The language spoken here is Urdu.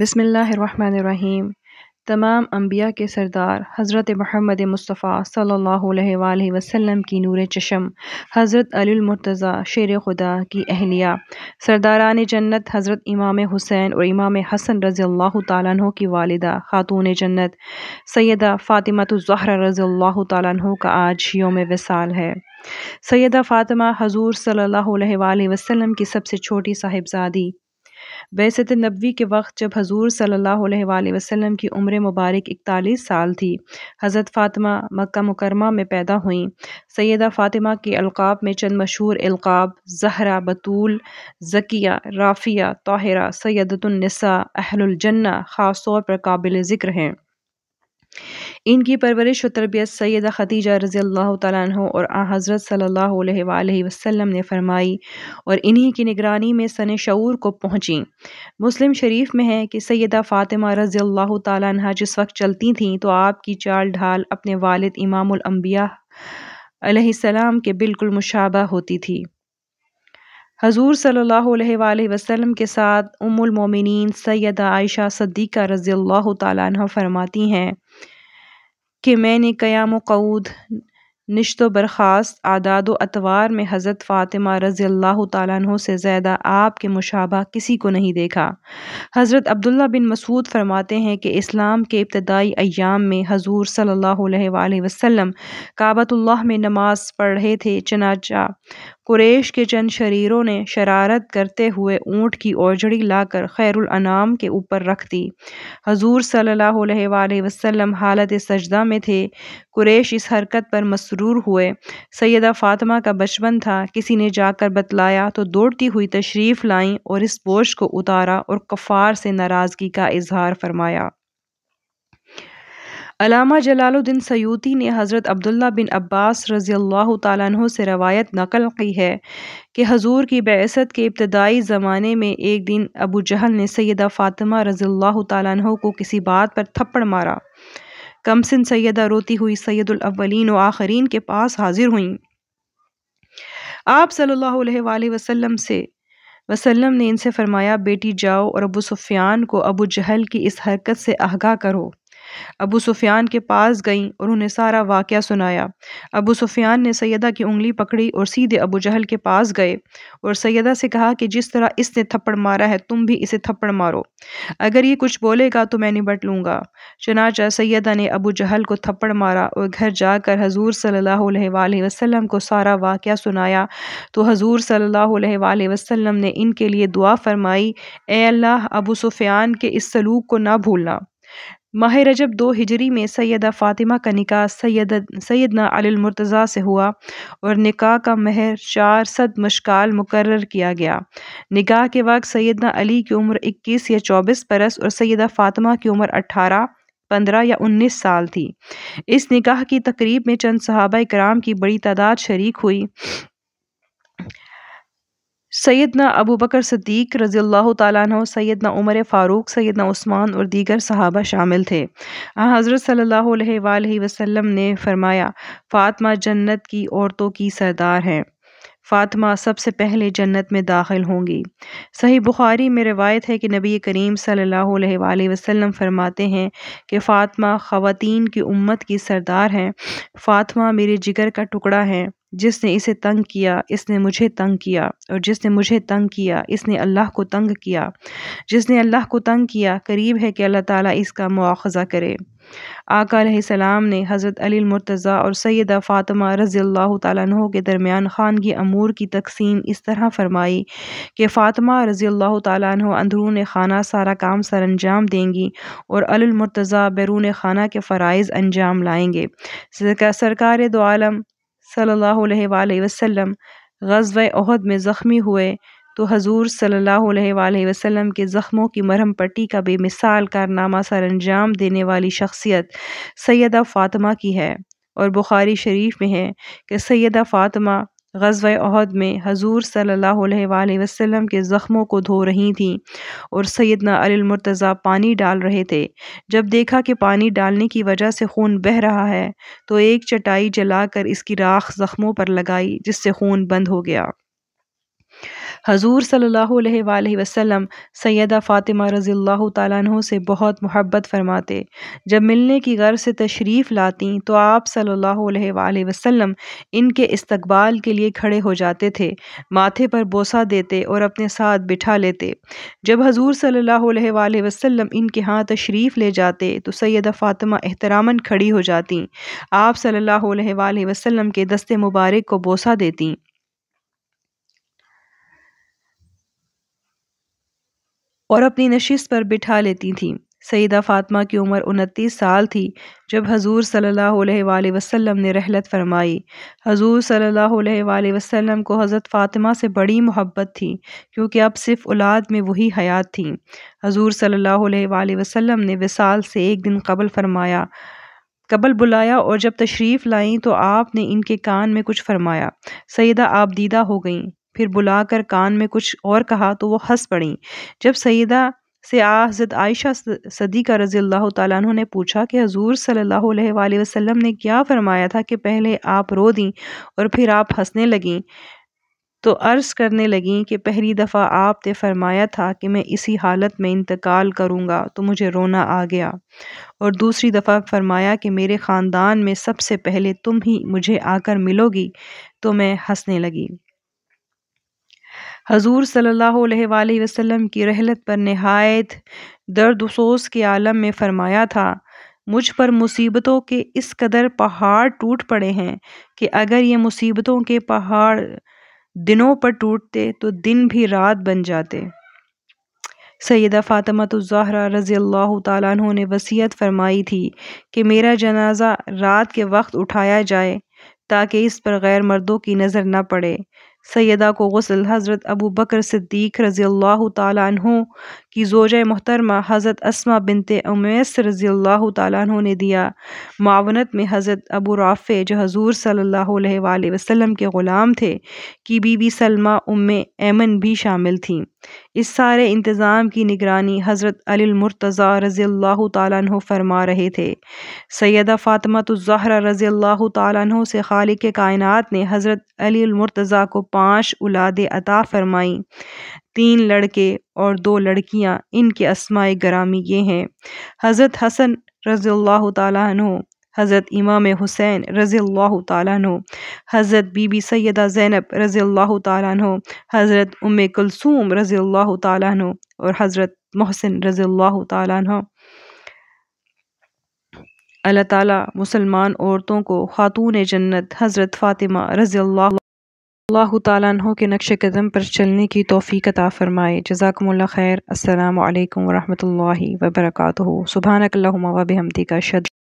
بسم اللہ الرحمن الرحیم تمام انبیاء کے سردار حضرت محمد مصطفیٰ صلی اللہ علیہ وآلہ وسلم کی نور چشم حضرت علی المرتضی شیر خدا کی اہلیہ سرداران جنت حضرت امام حسین اور امام حسن رضی اللہ تعالیٰ عنہ کی والدہ خاتون جنت سیدہ فاطمہ الزہرہ رضی اللہ تعالیٰ عنہ کا آج یوم وصال ہے سیدہ فاطمہ حضور صلی اللہ علیہ وآلہ وسلم کی سب سے چھوٹی صاحبزادی بیست نبوی کے وقت جب حضور صلی اللہ علیہ وآلہ وسلم کی عمر مبارک اکتالیس سال تھی حضرت فاطمہ مکہ مکرمہ میں پیدا ہوئیں سیدہ فاطمہ کے القاب میں چند مشہور القاب زہرہ بطول ذکیہ رافیہ طاہرہ سیدت النساء اہل الجنہ خاص طور پر قابل ذکر ہیں ان کی پرورش و تربیت سیدہ خدیجہ رضی اللہ تعالیٰ عنہ اور حضرت صلی اللہ علیہ وآلہ وسلم نے فرمائی اور انہی کی نگرانی میں سن شعور کو پہنچیں مسلم شریف میں ہے کہ سیدہ فاطمہ رضی اللہ تعالیٰ عنہ جس وقت چلتی تھیں تو آپ کی چال ڈھال اپنے والد امام الانبیاء علیہ السلام کے بالکل مشابہ ہوتی تھی حضور صلی اللہ علیہ وآلہ وسلم کے ساتھ ام المومنین سیدہ عائشہ صدیقہ رضی اللہ تعالیٰ عنہ فرماتی ہیں کہ میں نے قیام و قعود نشت و برخاست آداد و اطوار میں حضرت فاطمہ رضی اللہ تعالیٰ عنہ سے زیادہ آپ کے مشابہ کسی کو نہیں دیکھا حضرت عبداللہ بن مسعود فرماتے ہیں کہ اسلام کے ابتدائی ایام میں حضور صلی اللہ علیہ وآلہ وسلم کعبۃ اللہ میں نماز پڑھ رہے تھے چنانچہ قریش کے چند شریروں نے شرارت کرتے ہوئے اونٹ کی اوجڑی لا کر خیر الانام کے اوپر رکھ دی حضور صلی اللہ علیہ وآلہ وسلم حالت سجدہ میں تھے قریش اس حرکت پر مسرور ہوئے سیدہ فاطمہ کا بچپن تھا کسی نے جا کر بتلایا تو دوڑتی ہوئی تشریف لائیں اور اس بوجھ کو اتارا اور کفار سے ناراضگی کا اظہار فرمایا علامہ جلال الدین سیوتی نے حضرت عبداللہ بن عباس رضی اللہ تعالیٰ عنہ سے روایت نقل کی ہے کہ حضور کی بعثت کے ابتدائی زمانے میں ایک دن ابو جہل نے سیدہ فاطمہ رضی اللہ تعالیٰ عنہ کو کسی بات پر تھپڑ مارا کم سن سیدہ روتی ہوئی سید الاولین و آخرین کے پاس حاضر ہوئیں آپ صلی اللہ علیہ وآلہ وسلم سے وسلم نے ان سے فرمایا بیٹی جاؤ اور ابو سفیان کو ابو جہل کی اس حرکت سے آگاہ کرو ابو سفیان کے پاس گئیں اور انہیں سارا واقعہ سنایا ابو سفیان نے سیدہ کی انگلی پکڑی اور سیدھے ابو جہل کے پاس گئے اور سیدہ سے کہا کہ جس طرح اس نے تھپڑ مارا ہے تم بھی اسے تھپڑ مارو اگر یہ کچھ بولے گا تو میں نبٹ لوں گا چنانچہ سیدہ نے ابو جہل کو تھپڑ مارا اور گھر جا کر حضور صلی اللہ علیہ وآلہ وسلم کو سارا واقعہ سنایا تو حضور صلی اللہ علیہ وآلہ وسلم نے ان کے لیے دعا فرمائی اے اللہ ابو سفیان کے اس سلوک کو نہ بھولنا ماہ رجب دو ہجری میں سیدہ فاطمہ کا نکاح سید سیدنا علی المرتضیٰ سے ہوا اور نکاح کا مہر چار صد مشکال مقرر کیا گیا نکاح کے وقت سیدنا علی کی عمر اکیس یا چوبیس پرس اور سیدہ فاطمہ کی عمر اٹھارہ پندرہ یا انیس سال تھی اس نکاح کی تقریب میں چند صحابہ کرام کی بڑی تعداد شریک ہوئی سیدنا ابو بکر صدیق رضی اللہ تعالیٰ عنہ سیدنا عمر فاروق سیدنا عثمان اور دیگر صحابہ شامل تھے حضرت صلی اللہ علیہ وآلہ وسلم نے فرمایا فاطمہ جنت کی عورتوں کی سردار ہیں فاطمہ سب سے پہلے جنت میں داخل ہوں گی صحیح بخاری میں روایت ہے کہ نبی کریم صلی اللہ علیہ وآلہ وسلم فرماتے ہیں کہ فاطمہ خواتین کی امت کی سردار ہیں فاطمہ میرے جگر کا ٹکڑا ہیں جس نے اسے تنگ کیا اس نے مجھے تنگ کیا اور جس نے مجھے تنگ کیا اس نے اللہ کو تنگ کیا جس نے اللہ کو تنگ کیا قریب ہے کہ اللہ تعالیٰ اس کا مواخذہ کرے آقا علیہ السلام نے حضرت علی المرتضیٰ اور سیدہ فاطمہ رضی اللہ تعالیٰ عنہ کے درمیان خانگی امور کی تقسیم اس طرح فرمائی کہ فاطمہ رضی اللہ تعالیٰ عنہ اندرون خانہ سارا کام سر انجام دیں گی اور علی المرتضیٰ بیرون خانہ کے فرائض انجام لائیں گے سرکار دو عالم صلی اللہ علیہ وآلہ وسلم غزوہ احد عہد میں زخمی ہوئے تو حضور صلی اللہ علیہ وآلہ وسلم کے زخموں کی مرہم پٹی کا بے مثال کارنامہ انجام دینے والی شخصیت سیدہ فاطمہ کی ہے اور بخاری شریف میں ہے کہ سیدہ فاطمہ غزوہ احد عہد میں حضور صلی اللہ علیہ وآلہ وسلم کے زخموں کو دھو رہی تھیں اور سیدنا علی المرتضی پانی ڈال رہے تھے جب دیکھا کہ پانی ڈالنے کی وجہ سے خون بہہ رہا ہے تو ایک چٹائی جلا کر اس کی راکھ زخموں پر لگائی جس سے خون بند ہو گیا حضور صلی اللہ علیہ وآلہ وسلم سیدہ فاطمہ رضی اللہ تعالیٰ عنہ سے بہت محبت فرماتے جب ملنے کی غرض سے تشریف لاتیں تو آپ صلی اللہ علیہ وآلہ وسلم ان کے استقبال کے لیے کھڑے ہو جاتے تھے ماتھے پر بوسہ دیتے اور اپنے ساتھ بٹھا لیتے جب حضور صلی اللہ علیہ وآلہ وسلم ان کے ہاں تشریف لے جاتے تو سیدہ فاطمہ احتراماً کھڑی ہو جاتیں آپ صلی اللہ علیہ وآلہ وسلم کے دست مبارک کو بوسہ دیتیں اور اپنی نشست پر بٹھا لیتی تھیں سیدہ فاطمہ کی عمر انتیس سال تھی جب حضور صلی اللہ علیہ وآلہ وسلم نے رحلت فرمائی حضور صلی اللہ علیہ وآلہ وسلم کو حضرت فاطمہ سے بڑی محبت تھی کیونکہ اب صرف اولاد میں وہی حیات تھیں حضور صلی اللہ علیہ وآلہ وسلم نے وصال سے ایک دن قبل فرمایا قبل بلایا اور جب تشریف لائیں تو آپ نے ان کے کان میں کچھ فرمایا سیدہ آپ دیدہ ہو گئیں پھر بلا کر کان میں کچھ اور کہا تو وہ ہنس پڑیں جب سیدہ سے حضرت عائشہ صدیقہ رضی اللہ تعالیٰ عنہ نے پوچھا کہ حضور صلی اللہ علیہ وآلہ وسلم نے کیا فرمایا تھا کہ پہلے آپ رو دیں اور پھر آپ ہنسنے لگیں تو عرض کرنے لگیں کہ پہلی دفعہ آپ نے فرمایا تھا کہ میں اسی حالت میں انتقال کروں گا تو مجھے رونا آ گیا اور دوسری دفعہ فرمایا کہ میرے خاندان میں سب سے پہلے تم ہی مجھے آ کر ملو گی تو میں ہنسنے لگی حضور صلی اللہ علیہ وآلہ وسلم کی رحلت پر نہایت درد کے عالم میں فرمایا تھا مجھ پر مصیبتوں کے اس قدر پہاڑ ٹوٹ پڑے ہیں کہ اگر یہ مصیبتوں کے پہاڑ دنوں پر ٹوٹتے تو دن بھی رات بن جاتے سیدہ فاطمۃ الظاہر رضی اللہ تعالیٰ عنہ نے وصیت فرمائی تھی کہ میرا جنازہ رات کے وقت اٹھایا جائے تاکہ اس پر غیر مردوں کی نظر نہ پڑے سیدہ کو غسل حضرت ابو بکر صدیق رضی اللہ تعالیٰ عنہ کی زوجہ محترمہ حضرت اسمہ بنت امیس رضی اللہ تعالیٰ عنہ نے دیا معاونت میں حضرت ابو رافع جو حضور صلی اللہ علیہ وآلہ وسلم کے غلام تھے کی بی بی سلمہ ام ایمن بھی شامل تھیں اس سارے انتظام کی نگرانی حضرت علی المرتضیٰ رضی اللہ تعالیٰ عنہ فرما رہے تھے سیدہ فاطمہ الزہرا رضی اللہ تعالیٰ عنہ سے خالق کائنات نے حضرت علی المرتضیٰ کو پانچ اولاد عطا فرمائیں تین لڑکے اور دو لڑکیاں ان کے اسماعی گرامی یہ ہیں حضرت حسن رضی اللہ تعالیٰ عنہ حضرت امام حسین رضی اللہ تعالیٰ عنہ حضرت بی بی سیدہ زینب رضی اللہ تعالیٰ عنہ حضرت ام کلثوم رضی اللہ تعالیٰ عنہ اور حضرت محسن رضی اللہ تعالیٰ عنہ اللہ تعالیٰ مسلمان عورتوں کو خاتون جنت حضرت فاطمہ رضی اللہ اللہ تعالیٰ کے نقش قدم پر چلنے کی توفیق عطا فرمائے جزاکم اللہ خیر السلام علیکم ورحمۃ اللہ وبرکاتہ سبحانک اللہم و بحمدی کا شد